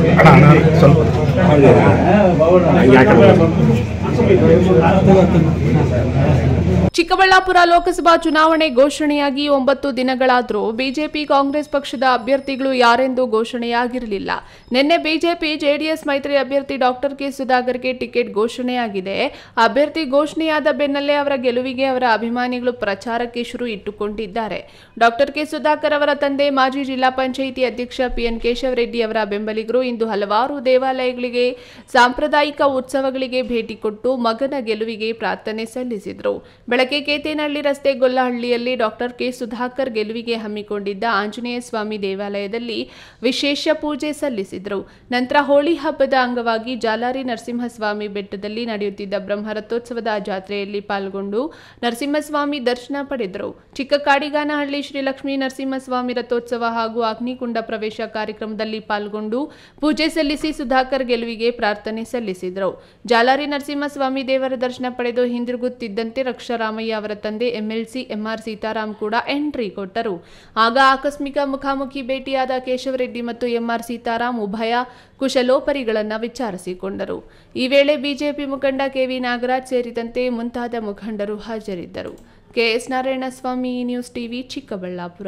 ಅಣ್ಣ ಅಣ್ಣ ಸ್ವಲ್ಪ ಯಾಕಂದ್ರೆ ಚಿಕ್ಕಬಳ್ಳಾಪುರ ಲೋಕಸಭಾ ಚುನಾವಣೆ ಘೋಷಣೆಯಾಗಿ ಒಂಬತ್ತು ದಿನಗಳಾದರೂ ಬಿಜೆಪಿ ಕಾಂಗ್ರೆಸ್ ಪಕ್ಷದ ಅಭ್ಯರ್ಥಿಗಳು ಯಾರೆಂದು ಘೋಷಣೆಯಾಗಿರಲಿಲ್ಲ ನಿನ್ನೆ ಬಿಜೆಪಿ ಜೆಡಿಎಸ್ ಮೈತ್ರಿ ಅಭ್ಯರ್ಥಿ ಡಾಕ್ಟರ್ ಕೆ ಸುಧಾಕರ್ಗೆ ಟಿಕೆಟ್ ಘೋಷಣೆಯಾಗಿದೆ ಅಭ್ಯರ್ಥಿ ಘೋಷಣೆಯಾದ ಬೆನ್ನಲ್ಲೇ ಅವರ ಗೆಲುವಿಗೆ ಅವರ ಅಭಿಮಾನಿಗಳು ಪ್ರಚಾರಕ್ಕೆ ಶುರು ಇಟ್ಟುಕೊಂಡಿದ್ದಾರೆ ಡಾಕ್ಟರ್ ಕೆ ಸುಧಾಕರ್ ಅವರ ತಂದೆ ಮಾಜಿ ಜಿಲ್ಲಾ ಪಂಚಾಯಿತಿ ಅಧ್ಯಕ್ಷ ಪಿಎನ್ ಕೇಶವರೆಡ್ಡಿ ಅವರ ಬೆಂಬಲಿಗರು ಇಂದು ಹಲವಾರು ದೇವಾಲಯಗಳಿಗೆ ಸಾಂಪ್ರದಾಯಿಕ ಉತ್ಸವಗಳಿಗೆ ಭೇಟಿ ಕೊಟ್ಟು ಮಗನ ಗೆಲುವಿಗೆ ಪ್ರಾರ್ಥನೆ ಸಲ್ಲಿಸಿದರು ಬೆಳಗ್ಗೆ ರಸ್ತೆ ಗೊಲ್ಲಹಳ್ಳಿಯಲ್ಲಿ ಡಾಕ್ಟರ್ ಕೆ ಸುಧಾಕರ್ ಗೆಲುವಿಗೆ ಹಮ್ಮಿಕೊಂಡಿದ್ದ ಆಂಜನೇಯ ಸ್ವಾಮಿ ದೇವಾಲಯದಲ್ಲಿ ವಿಶೇಷ ಪೂಜೆ ಸಲ್ಲಿಸಿದರು ನಂತರ ಹೋಳಿ ಹಬ್ಬದ ಅಂಗವಾಗಿ ಜಾಲಾರಿ ನರಸಿಂಹಸ್ವಾಮಿ ಬೆಟ್ಟದಲ್ಲಿ ನಡೆಯುತ್ತಿದ್ದ ಬ್ರಹ್ಮರಥೋತ್ಸವದ ಜಾತ್ರೆಯಲ್ಲಿ ಪಾಲ್ಗೊಂಡು ನರಸಿಂಹಸ್ವಾಮಿ ದರ್ಶನ ಪಡೆದರು ಚಿಕ್ಕ ಕಾಡಿಗಾನಹಳ್ಳಿ ಶ್ರೀಲಕ್ಷ್ಮೀ ನರಸಿಂಹಸ್ವಾಮಿ ರಥೋತ್ಸವ ಹಾಗೂ ಅಗ್ನಿಕುಂಡ ಪ್ರವೇಶ ಕಾರ್ಯಕ್ರಮದಲ್ಲಿ ಪಾಲ್ಗೊಂಡು ಪೂಜೆ ಸಲ್ಲಿಸಿ ಸುಧಾಕರ್ ಗೆಲುವಿಗೆ ಪ್ರಾರ್ಥನೆ ಸಲ್ಲಿಸಿದರು ಜಾಲಾರಿ ನರಸಿಂಹಸ್ವಾಮಿ ದೇವರ ದರ್ಶನ ಪಡೆದು ಹಿಂದಿರುಗುತ್ತಿದ್ದಂತೆ ರಕ್ಷರ ಸಿದ್ದರಾಮಯ್ಯ ಅವರ ತಂದೆ ಎಂಎಲ್ಸಿ ಎಂಆರ್ ಸೀತಾರಾಮ್ ಕೂಡ ಎಂಟ್ರಿ ಕೊಟ್ಟರು ಆಗ ಆಕಸ್ಮಿಕ ಮುಖಾಮುಖಿ ಭೇಟಿಯಾದ ಕೇಶವರೆಡ್ಡಿ ಮತ್ತು ಎಂಆರ್ ಸೀತಾರಾಮ್ ಉಭಯ ಕುಶಲೋಪರಿಗಳನ್ನು ವಿಚಾರಿಸಿಕೊಂಡರು ಈ ವೇಳೆ ಬಿಜೆಪಿ ಮುಖಂಡ ಕೆವಿ ನಾಗರಾಜ್ ಸೇರಿದಂತೆ ಮುಂತಾದ ಮುಖಂಡರು ಹಾಜರಿದ್ದರು KS Narayanaswamy news TV Chikkaballapur